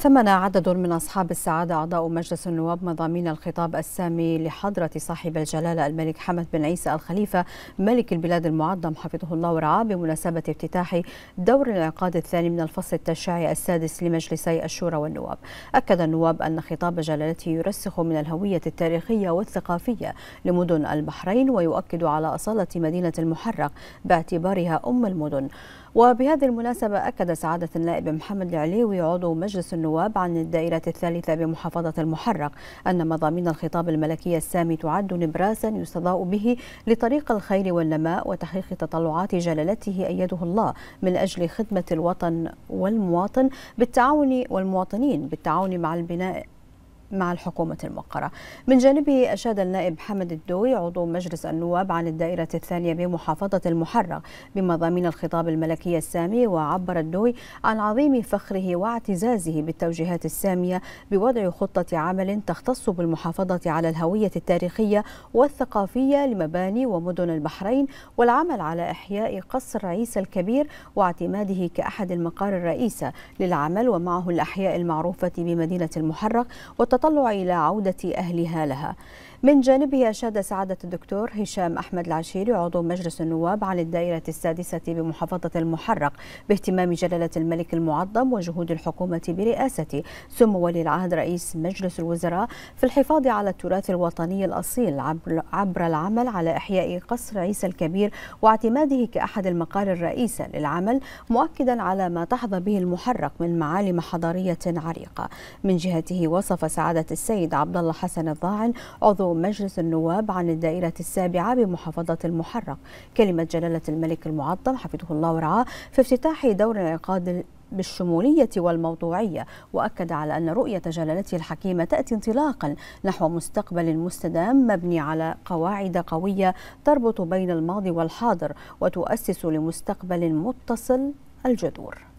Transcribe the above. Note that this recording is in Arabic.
ثمن عدد من أصحاب السعادة أعضاء مجلس النواب مضامين الخطاب السامي لحضرة صاحب الجلالة الملك حمد بن عيسى الخليفة ملك البلاد المعظم حفظه الله ورعاه بمناسبة افتتاح دور الانعقاد الثاني من الفصل التشريعي السادس لمجلسي الشورى والنواب أكد النواب أن خطاب جلالته يرسخ من الهوية التاريخية والثقافية لمدن البحرين ويؤكد على أصالة مدينة المحرق باعتبارها أم المدن وبهذه المناسبة أكد سعادة النائب محمد العليوي عضو مجلس النواب النواب عن الدائرة الثالثة بمحافظة المحرق أن مضامين الخطاب الملكي السامي تعد نبراسا يستضاء به لطريق الخير والنماء وتحقيق تطلعات جلالته أيده الله من أجل خدمة الوطن والمواطن بالتعاون والمواطنين بالتعاون مع البناء مع الحكومة الموقرة من جانبه أشاد النائب حمد الدوي عضو مجلس النواب عن الدائرة الثانية بمحافظة المحرق بمضامين الخطاب الملكي السامي وعبر الدوي عن عظيم فخره واعتزازه بالتوجيهات السامية بوضع خطة عمل تختص بالمحافظة على الهوية التاريخية والثقافية لمباني ومدن البحرين والعمل على إحياء قصر عيسى الكبير واعتماده كأحد المقار الرئيسة للعمل ومعه الأحياء المعروفة بمدينة المحرق وت والتطلع إلى عودة أهلها لها من جانبه أشاد سعادة الدكتور هشام أحمد العشيري عضو مجلس النواب عن الدائرة السادسة بمحافظة المحرق باهتمام جلالة الملك المعظم وجهود الحكومة برئاسة سمو ولي العهد رئيس مجلس الوزراء في الحفاظ على التراث الوطني الأصيل عبر, عبر العمل على إحياء قصر عيسى الكبير واعتماده كأحد المقار الرئيسة للعمل مؤكدا على ما تحظى به المحرق من معالم حضارية عريقة من جهته وصف سعادة سعادة السيد عبد الله حسن الضاعن عضو مجلس النواب عن الدائرة السابعة بمحافظة المحرق كلمة جلالة الملك المعظم حفظه الله ورعاه في افتتاح دور العقاد بالشمولية والموضوعية وأكد على أن رؤية جلالته الحكيمة تأتي انطلاقا نحو مستقبل مستدام مبني على قواعد قوية تربط بين الماضي والحاضر وتؤسس لمستقبل متصل الجذور